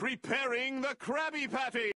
preparing the Krabby Patty.